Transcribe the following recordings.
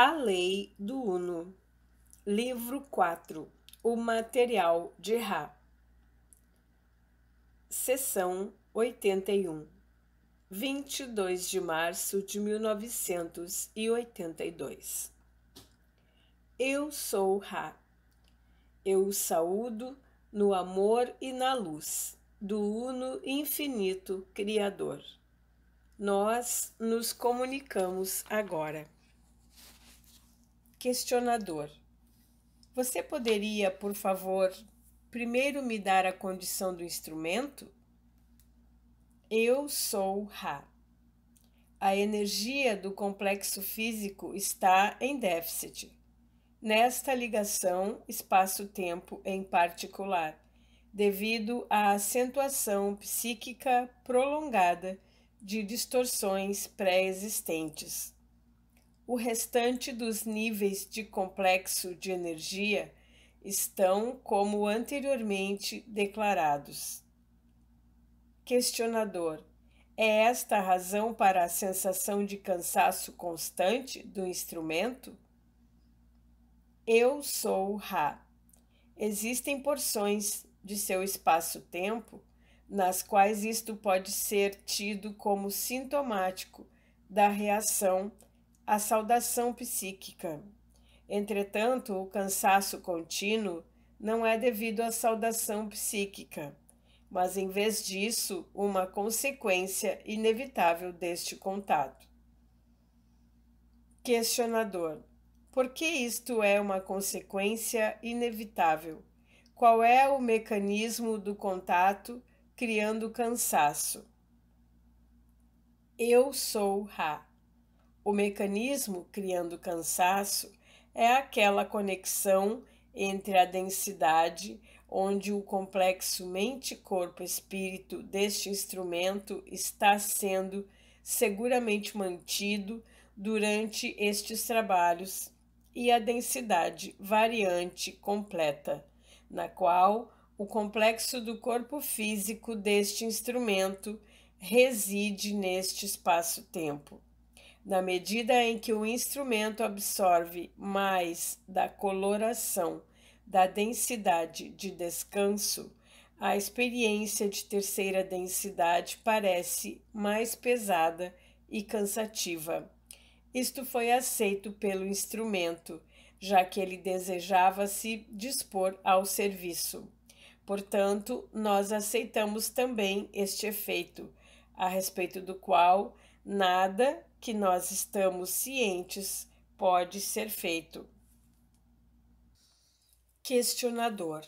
A Lei do Uno, Livro 4 O Material de Ra, Seção 81, 22 de março de 1982. Eu sou Ra. Eu o saúdo no amor e na luz do Uno Infinito Criador. Nós nos comunicamos agora. Questionador: Você poderia, por favor, primeiro me dar a condição do instrumento? Eu sou Ra. A energia do complexo físico está em déficit. Nesta ligação espaço-tempo em particular, devido à acentuação psíquica prolongada de distorções pré-existentes o restante dos níveis de complexo de energia estão como anteriormente declarados. Questionador: É esta a razão para a sensação de cansaço constante do instrumento? Eu sou Ra. Existem porções de seu espaço-tempo nas quais isto pode ser tido como sintomático da reação a saudação psíquica. Entretanto, o cansaço contínuo não é devido à saudação psíquica, mas em vez disso, uma consequência inevitável deste contato. Questionador: Por que isto é uma consequência inevitável? Qual é o mecanismo do contato criando cansaço? Eu sou Ra. O mecanismo criando cansaço é aquela conexão entre a densidade, onde o complexo mente-corpo-espírito deste instrumento está sendo seguramente mantido durante estes trabalhos, e a densidade variante completa, na qual o complexo do corpo físico deste instrumento reside neste espaço-tempo na medida em que o instrumento absorve mais da coloração, da densidade de descanso, a experiência de terceira densidade parece mais pesada e cansativa. Isto foi aceito pelo instrumento, já que ele desejava se dispor ao serviço. Portanto, nós aceitamos também este efeito, a respeito do qual nada que nós estamos cientes pode ser feito. Questionador: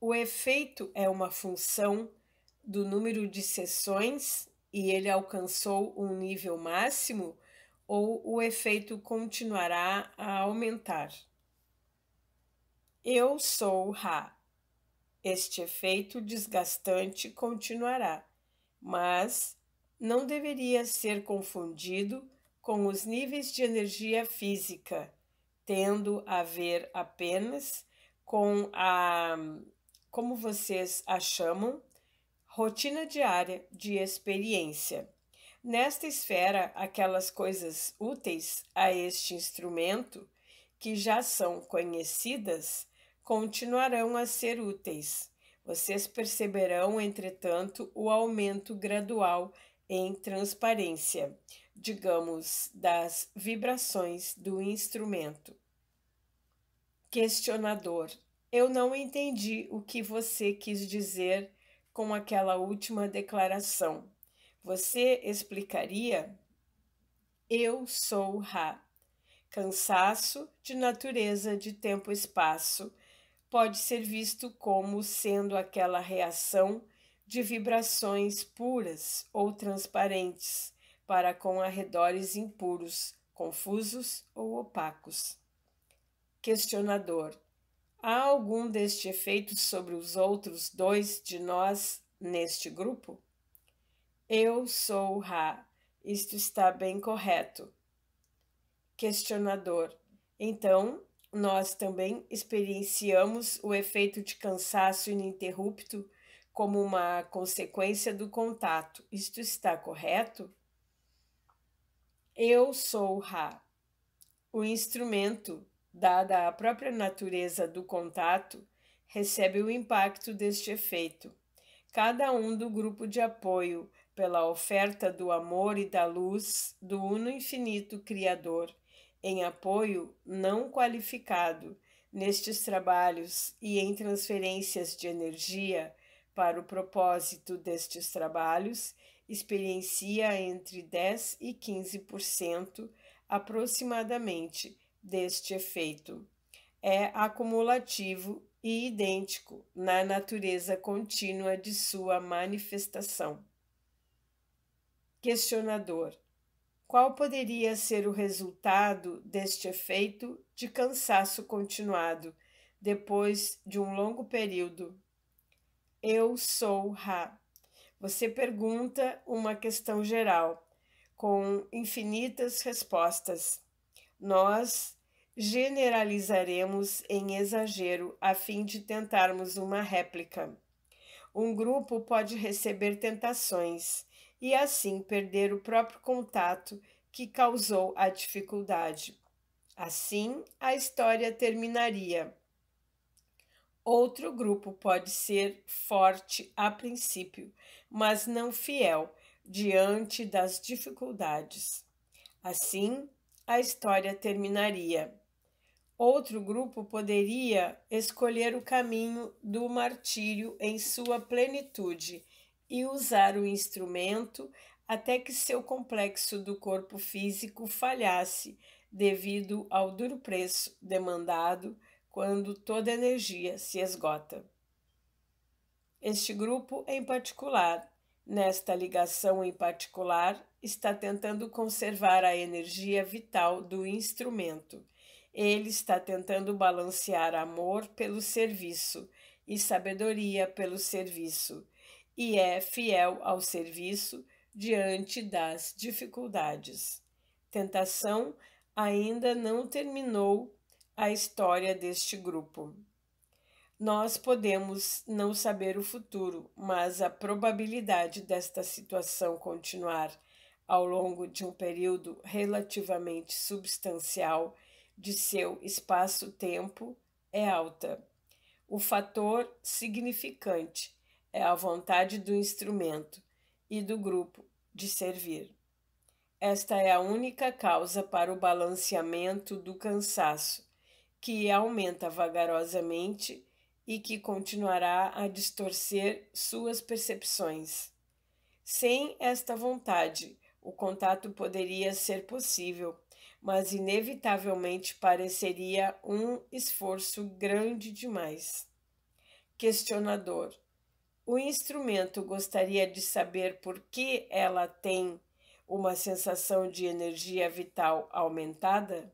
O efeito é uma função do número de sessões e ele alcançou um nível máximo ou o efeito continuará a aumentar? Eu sou Ra. Este efeito desgastante continuará, mas não deveria ser confundido com os níveis de energia física, tendo a ver apenas com a, como vocês a chamam, rotina diária de experiência. Nesta esfera, aquelas coisas úteis a este instrumento, que já são conhecidas, continuarão a ser úteis. Vocês perceberão, entretanto, o aumento gradual em transparência, digamos, das vibrações do instrumento. Questionador: Eu não entendi o que você quis dizer com aquela última declaração. Você explicaria? Eu sou Ra. Cansaço de natureza de tempo-espaço pode ser visto como sendo aquela reação de vibrações puras ou transparentes para com arredores impuros, confusos ou opacos. Questionador: Há algum deste efeito sobre os outros dois de nós neste grupo? Eu sou Ra. Isto está bem correto. Questionador: Então, nós também experienciamos o efeito de cansaço ininterrupto como uma consequência do contato. Isto está correto? Eu sou Ra, o instrumento, dada a própria natureza do contato, recebe o impacto deste efeito. Cada um do grupo de apoio, pela oferta do amor e da luz do Uno Infinito Criador, em apoio não qualificado, nestes trabalhos e em transferências de energia, para o propósito destes trabalhos, experiencia entre 10 e 15% aproximadamente deste efeito. É acumulativo e idêntico na natureza contínua de sua manifestação. Questionador: Qual poderia ser o resultado deste efeito de cansaço continuado depois de um longo período eu sou Ra. Você pergunta uma questão geral, com infinitas respostas. Nós generalizaremos em exagero a fim de tentarmos uma réplica. Um grupo pode receber tentações e assim perder o próprio contato que causou a dificuldade. Assim, a história terminaria. Outro grupo pode ser forte a princípio, mas não fiel diante das dificuldades. Assim, a história terminaria. Outro grupo poderia escolher o caminho do martírio em sua plenitude e usar o instrumento até que seu complexo do corpo físico falhasse devido ao duro preço demandado quando toda energia se esgota. Este grupo em particular, nesta ligação em particular, está tentando conservar a energia vital do instrumento. Ele está tentando balancear amor pelo serviço e sabedoria pelo serviço, e é fiel ao serviço diante das dificuldades. Tentação ainda não terminou a história deste grupo. Nós podemos não saber o futuro, mas a probabilidade desta situação continuar ao longo de um período relativamente substancial de seu espaço-tempo é alta. O fator significante é a vontade do instrumento e do grupo de servir. Esta é a única causa para o balanceamento do cansaço que aumenta vagarosamente e que continuará a distorcer suas percepções. Sem esta vontade, o contato poderia ser possível, mas inevitavelmente pareceria um esforço grande demais. Questionador: O instrumento gostaria de saber por que ela tem uma sensação de energia vital aumentada?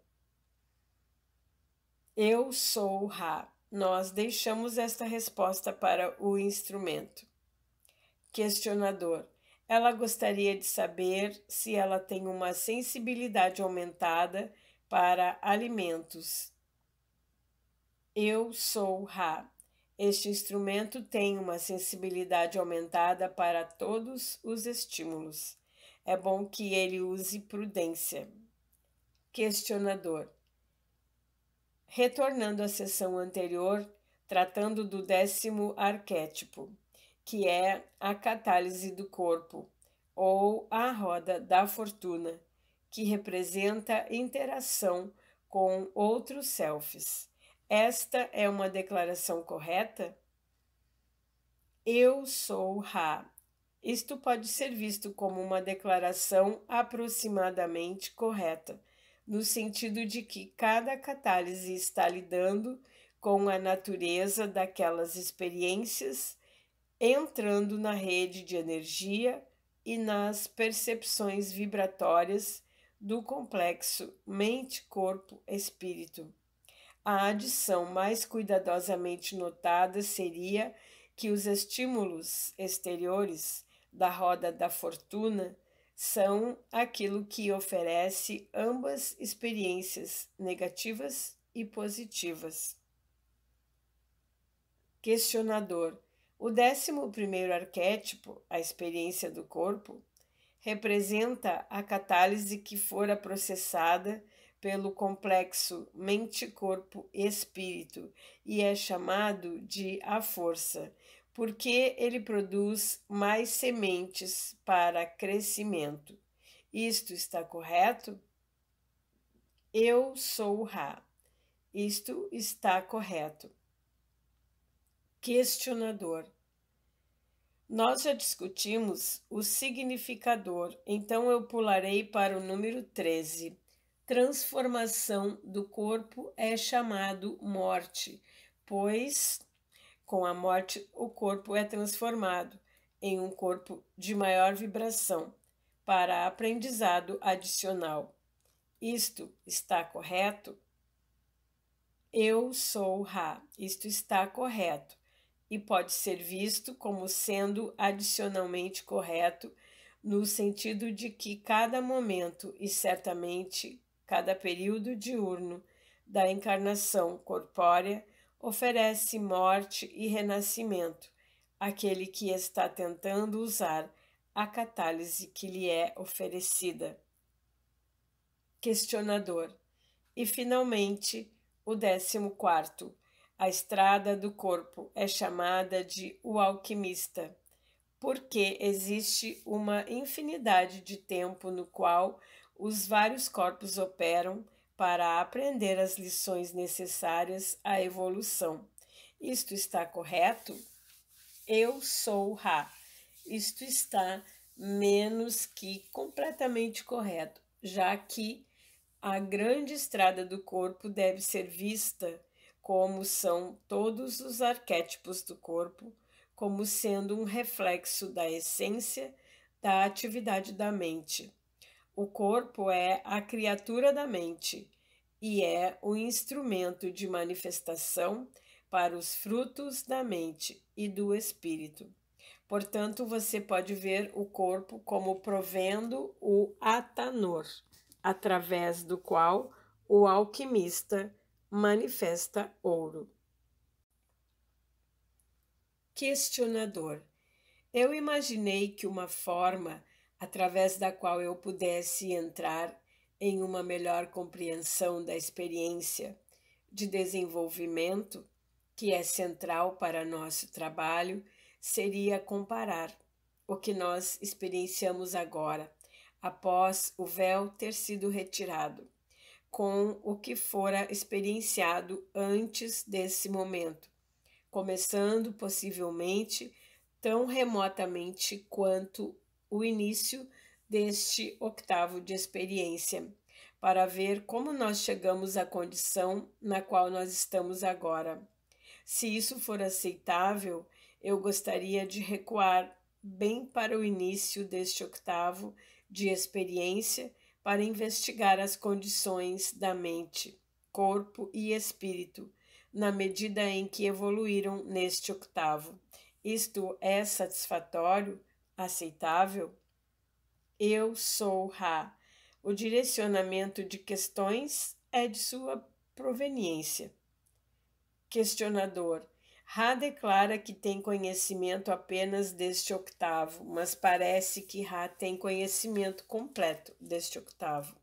Eu sou Ra. Nós deixamos esta resposta para o instrumento. Questionador. Ela gostaria de saber se ela tem uma sensibilidade aumentada para alimentos. Eu sou Ra. Este instrumento tem uma sensibilidade aumentada para todos os estímulos. É bom que ele use prudência. Questionador: Retornando à sessão anterior, tratando do décimo arquétipo, que é a catálise do corpo, ou a roda da fortuna, que representa interação com outros selves. Esta é uma declaração correta? Eu sou Ra. Isto pode ser visto como uma declaração aproximadamente correta, no sentido de que cada catálise está lidando com a natureza daquelas experiências, entrando na rede de energia e nas percepções vibratórias do complexo mente-corpo-espírito. A adição mais cuidadosamente notada seria que os estímulos exteriores da roda da fortuna são aquilo que oferece ambas experiências negativas e positivas. Questionador: O décimo primeiro arquétipo, a experiência do corpo, representa a catálise que fora processada pelo complexo mente-corpo-espírito e é chamado de a força, porque ele produz mais sementes para crescimento. Isto está correto? Eu sou Ra. Isto está correto. Questionador. Nós já discutimos o significador, então eu pularei para o número 13. Transformação do corpo é chamado morte, pois com a morte, o corpo é transformado em um corpo de maior vibração para aprendizado adicional. Isto está correto? Eu sou Ra. Isto está correto e pode ser visto como sendo adicionalmente correto no sentido de que cada momento e certamente cada período diurno da encarnação corpórea oferece morte e renascimento àquele que está tentando usar a catálise que lhe é oferecida. Questionador. E finalmente, o décimo quarto. A estrada do corpo é chamada de o alquimista, porque existe uma infinidade de tempo no qual os vários corpos operam para aprender as lições necessárias à evolução. Isto está correto? Eu sou Ra. Isto está menos que completamente correto, já que a grande estrada do corpo deve ser vista como são todos os arquétipos do corpo, como sendo um reflexo da essência da atividade da mente. O corpo é a criatura da mente e é o instrumento de manifestação para os frutos da mente e do espírito. Portanto, você pode ver o corpo como provendo o atanor, através do qual o alquimista manifesta ouro. Questionador: Eu imaginei que uma forma através da qual eu pudesse entrar em uma melhor compreensão da experiência de desenvolvimento que é central para nosso trabalho seria comparar o que nós experienciamos agora, após o véu ter sido retirado, com o que fora experienciado antes desse momento, começando possivelmente tão remotamente quanto o início deste octavo de experiência, para ver como nós chegamos à condição na qual nós estamos agora. Se isso for aceitável, eu gostaria de recuar bem para o início deste octavo de experiência para investigar as condições da mente, corpo e espírito, na medida em que evoluíram neste octavo. Isto é satisfatório aceitável? Eu sou Ra. O direcionamento de questões é de sua proveniência. Questionador. Ra declara que tem conhecimento apenas deste octavo, mas parece que Ra tem conhecimento completo deste octavo.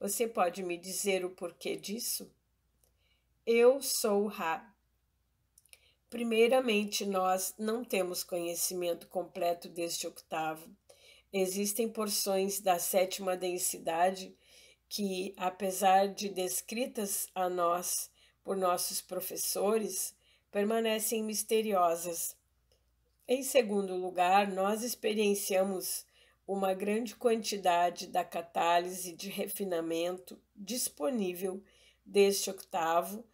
Você pode me dizer o porquê disso? Eu sou Ra, Primeiramente, nós não temos conhecimento completo deste octavo. Existem porções da sétima densidade que, apesar de descritas a nós por nossos professores, permanecem misteriosas. Em segundo lugar, nós experienciamos uma grande quantidade da catálise de refinamento disponível deste octavo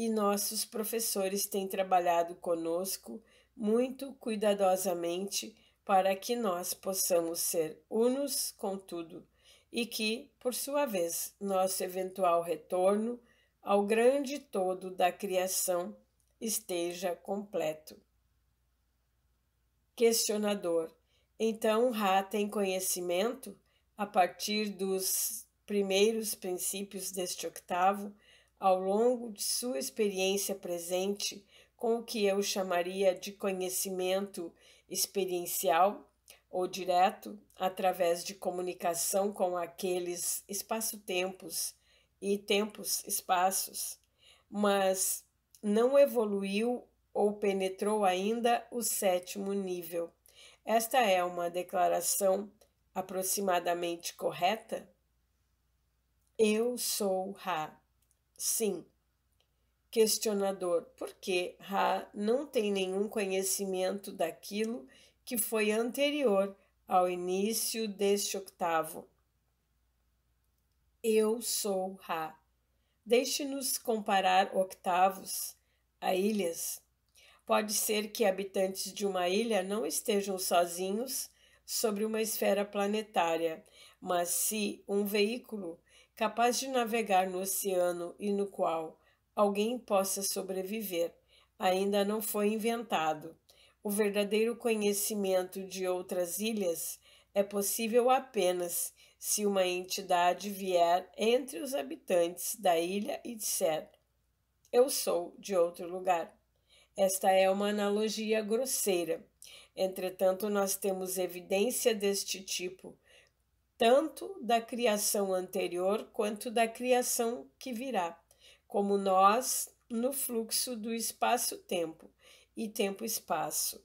e nossos professores têm trabalhado conosco muito cuidadosamente para que nós possamos ser unos com tudo e que, por sua vez, nosso eventual retorno ao grande todo da criação esteja completo. Questionador: Então, Ra tem conhecimento, a partir dos primeiros princípios deste octavo, ao longo de sua experiência presente com o que eu chamaria de conhecimento experiencial ou direto, através de comunicação com aqueles espaço-tempos e tempos-espaços, mas não evoluiu ou penetrou ainda o sétimo nível. Esta é uma declaração aproximadamente correta? Eu sou Ra. Sim. Questionador: Por que Ra não tem nenhum conhecimento daquilo que foi anterior ao início deste octavo? Eu sou Ra. Deixe-nos comparar octavos a ilhas. Pode ser que habitantes de uma ilha não estejam sozinhos sobre uma esfera planetária, mas se um veículo capaz de navegar no oceano e no qual alguém possa sobreviver, ainda não foi inventado. O verdadeiro conhecimento de outras ilhas é possível apenas se uma entidade vier entre os habitantes da ilha e disser: Eu sou de outro lugar. Esta é uma analogia grosseira. Entretanto, nós temos evidência deste tipo tanto da criação anterior quanto da criação que virá, como nós no fluxo do espaço-tempo e tempo-espaço.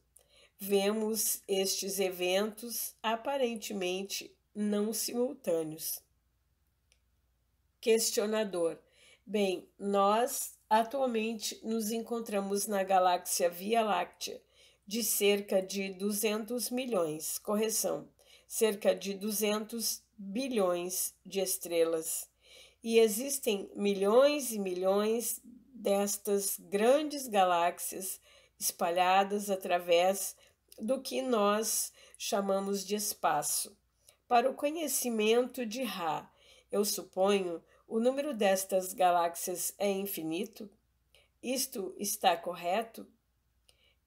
Vemos estes eventos aparentemente não simultâneos. Questionador: Bem, nós atualmente nos encontramos na galáxia Via Láctea de cerca de 200 milhões. Correção: cerca de 200 bilhões de estrelas. E existem milhões e milhões destas grandes galáxias espalhadas através do que nós chamamos de espaço. Para o conhecimento de Ra, eu suponho, o número destas galáxias é infinito? Isto está correto?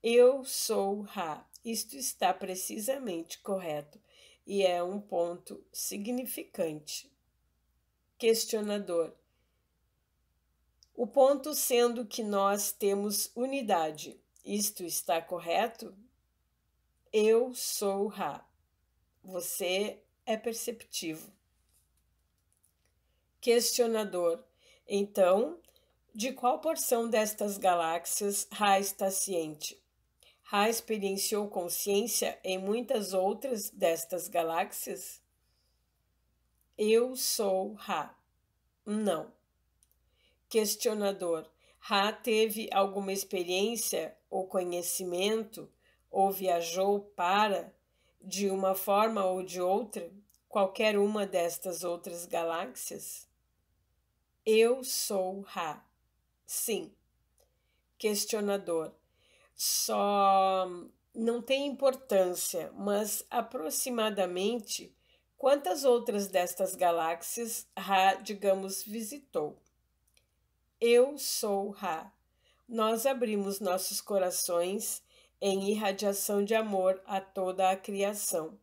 Eu sou Ra. Isto está precisamente correto e é um ponto significante. Questionador. O ponto sendo que nós temos unidade. Isto está correto? Eu sou Ra. Você é perceptivo. Questionador. Então, de qual porção destas galáxias Ra está ciente? Ra experienciou consciência em muitas outras destas galáxias? Eu sou Ra. Não. Questionador: Ra teve alguma experiência ou conhecimento ou viajou para, de uma forma ou de outra, qualquer uma destas outras galáxias? Eu sou Ra. Sim. Questionador: só não tem importância, mas aproximadamente quantas outras destas galáxias Ra, digamos, visitou? Eu sou Ra. Nós abrimos nossos corações em irradiação de amor a toda a criação.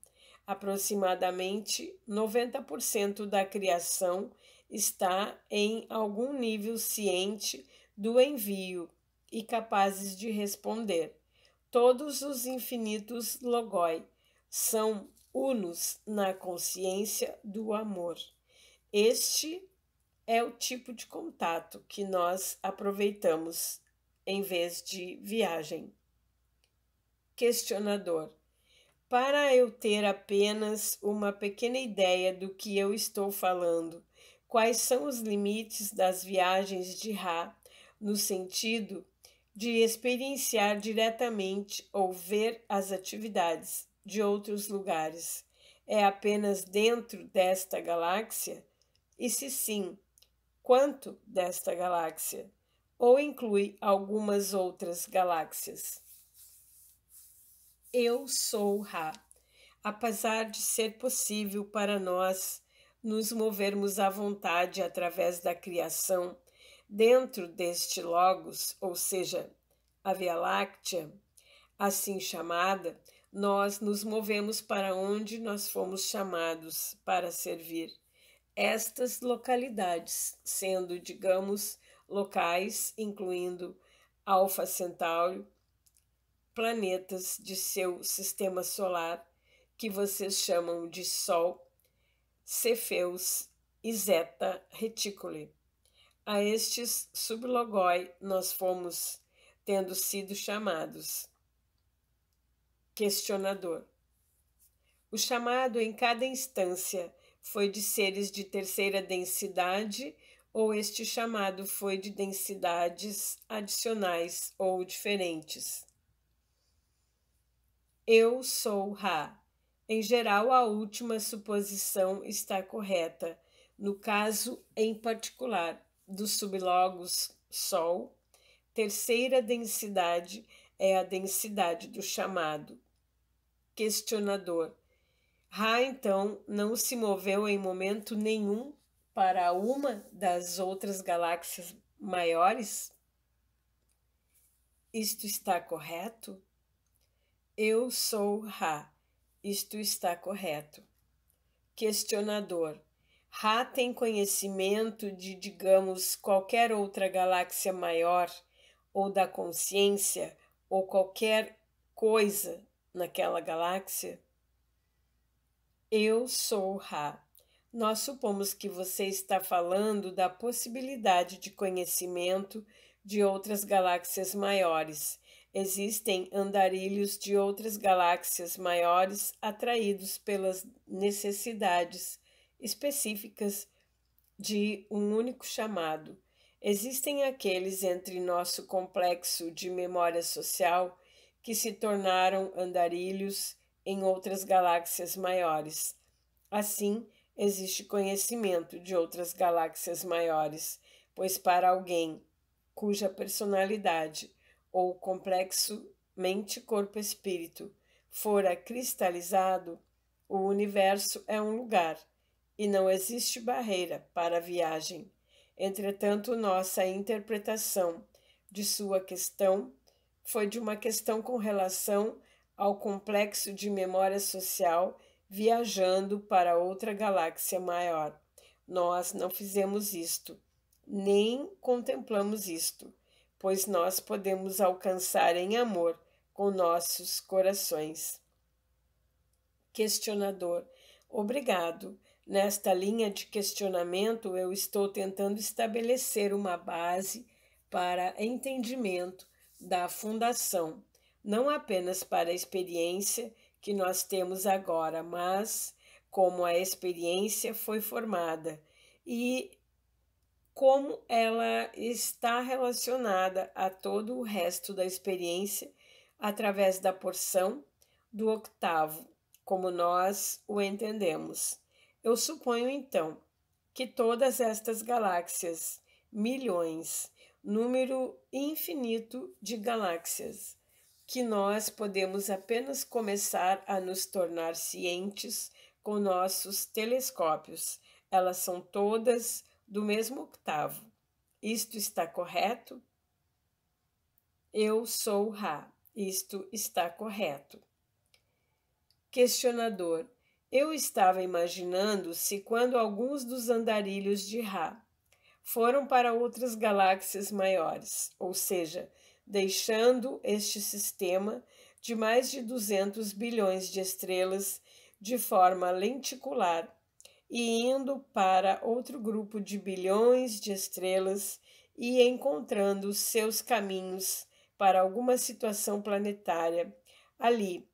Aproximadamente 90% da criação está em algum nível ciente do envio e capazes de responder. Todos os infinitos logoi são unos na consciência do amor. Este é o tipo de contato que nós aproveitamos em vez de viagem. Questionador: Para eu ter apenas uma pequena ideia do que eu estou falando, quais são os limites das viagens de Ra no sentido de experienciar diretamente ou ver as atividades de outros lugares. É apenas dentro desta galáxia? E se sim, quanto desta galáxia? Ou inclui algumas outras galáxias? Eu sou Ra. Apesar de ser possível para nós nos movermos à vontade através da criação Dentro deste Logos, ou seja, a Via Láctea, assim chamada, nós nos movemos para onde nós fomos chamados para servir. Estas localidades, sendo, digamos, locais, incluindo Alfa Centauro, planetas de seu sistema solar, que vocês chamam de Sol, Cefeus e Zeta Reticuli. A estes sublogoi nós fomos, tendo sido chamados. Questionador. O chamado em cada instância foi de seres de terceira densidade ou este chamado foi de densidades adicionais ou diferentes. Eu sou Ra. Em geral, a última suposição está correta, no caso em particular, dos sublogos Sol. Terceira densidade é a densidade do chamado questionador. Ra, então, não se moveu em momento nenhum para uma das outras galáxias maiores? Isto está correto? Eu sou Ra. Isto está correto. Questionador. Ra tem conhecimento de, digamos, qualquer outra galáxia maior, ou da consciência, ou qualquer coisa naquela galáxia? Eu sou Ra. Nós supomos que você está falando da possibilidade de conhecimento de outras galáxias maiores. Existem andarilhos de outras galáxias maiores atraídos pelas necessidades específicas de um único chamado. Existem aqueles entre nosso complexo de memória social que se tornaram andarilhos em outras galáxias maiores. Assim, existe conhecimento de outras galáxias maiores, pois para alguém cuja personalidade ou complexo mente-corpo-espírito fora cristalizado, o universo é um lugar e não existe barreira para a viagem. Entretanto, nossa interpretação de sua questão foi de uma questão com relação ao complexo de memória social viajando para outra galáxia maior. Nós não fizemos isto, nem contemplamos isto, pois nós podemos alcançar em amor com nossos corações. Questionador: Obrigado. Nesta linha de questionamento, eu estou tentando estabelecer uma base para entendimento da fundação, não apenas para a experiência que nós temos agora, mas como a experiência foi formada e como ela está relacionada a todo o resto da experiência através da porção do octavo, como nós o entendemos. Eu suponho então que todas estas galáxias, milhões, número infinito de galáxias, que nós podemos apenas começar a nos tornar cientes com nossos telescópios. Elas são todas do mesmo octavo. Isto está correto? Eu sou Ra. Isto está correto. Questionador: eu estava imaginando se quando alguns dos andarilhos de Ra foram para outras galáxias maiores, ou seja, deixando este sistema de mais de 200 bilhões de estrelas de forma lenticular e indo para outro grupo de bilhões de estrelas e encontrando seus caminhos para alguma situação planetária ali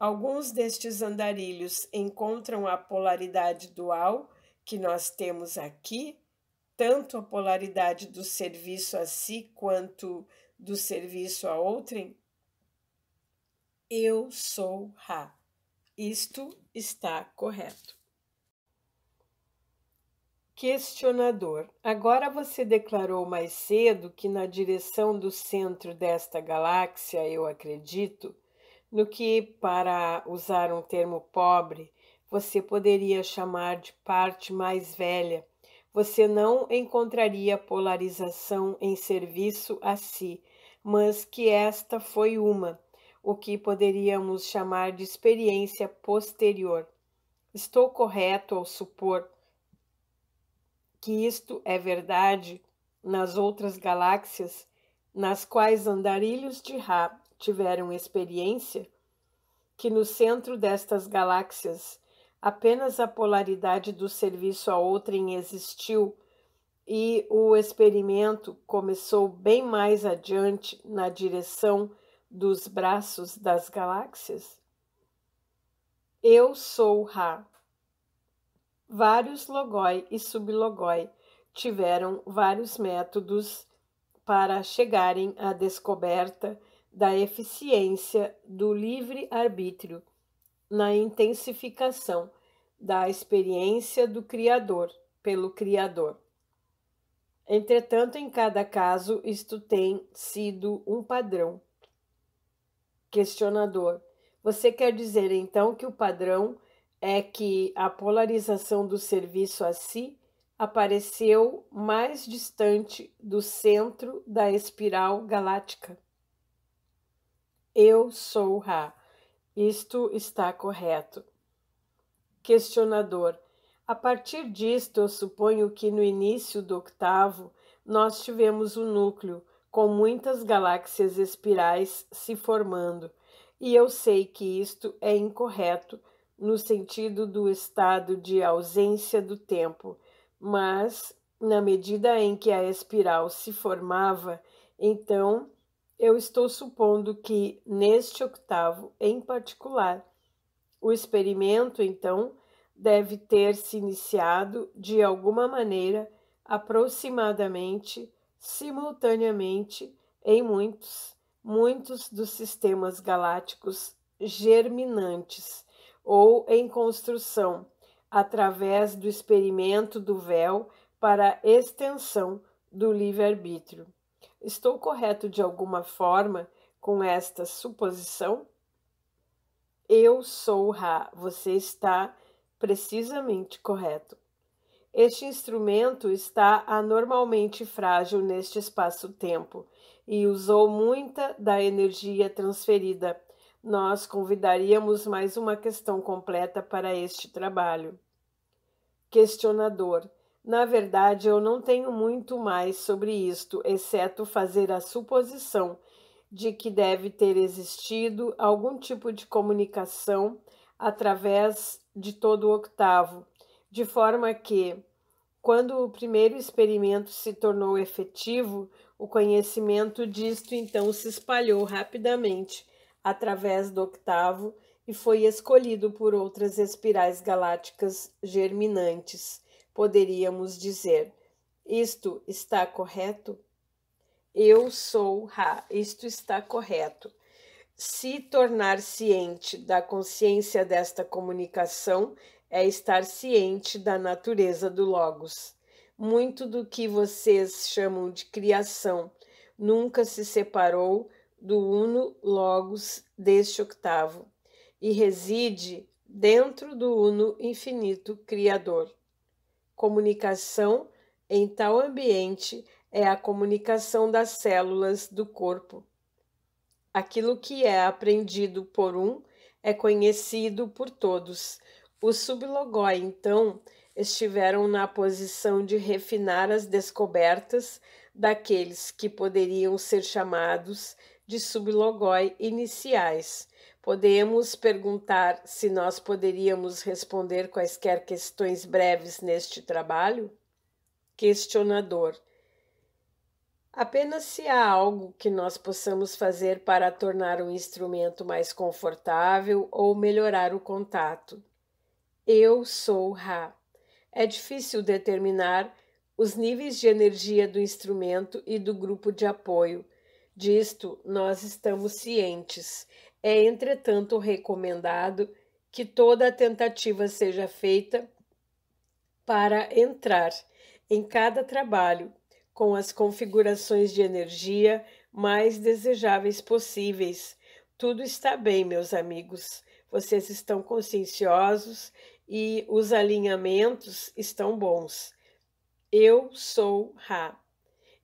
Alguns destes andarilhos encontram a polaridade dual que nós temos aqui, tanto a polaridade do serviço a si quanto do serviço a outrem. Eu sou Ra. Isto está correto. Questionador: Agora você declarou mais cedo que, na direção do centro desta galáxia, eu acredito no que, para usar um termo pobre, você poderia chamar de parte mais velha, você não encontraria polarização em serviço a si, mas que esta foi uma, o que poderíamos chamar de experiência posterior. Estou correto ao supor que isto é verdade nas outras galáxias, nas quais andarilhos de rá tiveram experiência que no centro destas galáxias apenas a polaridade do serviço a outrem existiu e o experimento começou bem mais adiante na direção dos braços das galáxias? Eu sou Ra. Vários logoi e sublogoi tiveram vários métodos para chegarem à descoberta da eficiência do livre-arbítrio na intensificação da experiência do Criador pelo Criador. Entretanto, em cada caso, isto tem sido um padrão. Questionador: Você quer dizer então que o padrão é que a polarização do serviço a si apareceu mais distante do centro da espiral galáctica? Eu sou Ra. Isto está correto. Questionador. A partir disto, eu suponho que no início do octavo, nós tivemos um núcleo com muitas galáxias espirais se formando, e eu sei que isto é incorreto no sentido do estado de ausência do tempo, mas na medida em que a espiral se formava, então eu estou supondo que, neste octavo em particular, o experimento, então, deve ter se iniciado de alguma maneira aproximadamente simultaneamente em muitos, muitos dos sistemas galácticos germinantes ou em construção, através do experimento do véu para extensão do livre-arbítrio. Estou correto de alguma forma com esta suposição? Eu sou Ra, você está precisamente correto. Este instrumento está anormalmente frágil neste espaço-tempo e usou muita da energia transferida. Nós convidaríamos mais uma questão completa para este trabalho. Questionador: na verdade, eu não tenho muito mais sobre isto, exceto fazer a suposição de que deve ter existido algum tipo de comunicação através de todo o octavo, de forma que, quando o primeiro experimento se tornou efetivo, o conhecimento disto então se espalhou rapidamente através do octavo e foi escolhido por outras espirais galácticas germinantes poderíamos dizer: isto está correto? Eu sou Ra, isto está correto. Se tornar ciente da consciência desta comunicação é estar ciente da natureza do Logos. Muito do que vocês chamam de criação nunca se separou do Uno Logos deste octavo e reside dentro do Uno Infinito Criador. Comunicação em tal ambiente é a comunicação das células do corpo. Aquilo que é aprendido por um é conhecido por todos. Os sublogoi, então, estiveram na posição de refinar as descobertas daqueles que poderiam ser chamados de sublogoi iniciais, Podemos perguntar se nós poderíamos responder quaisquer questões breves neste trabalho? Questionador. Apenas se há algo que nós possamos fazer para tornar o instrumento mais confortável ou melhorar o contato. Eu sou Ra. É difícil determinar os níveis de energia do instrumento e do grupo de apoio. Disto nós estamos cientes é, entretanto, recomendado que toda a tentativa seja feita para entrar em cada trabalho com as configurações de energia mais desejáveis possíveis. Tudo está bem, meus amigos. Vocês estão conscienciosos e os alinhamentos estão bons. Eu sou Ra.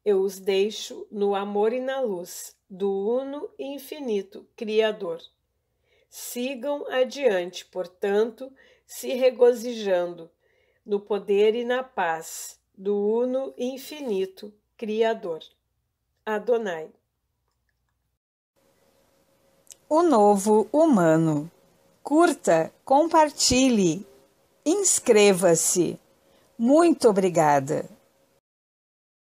Eu os deixo no amor e na luz do Uno e Infinito Criador. Sigam adiante, portanto, se regozijando no poder e na paz do Uno e Infinito Criador. Adonai. O novo humano. Curta, compartilhe, inscreva-se. Muito obrigada.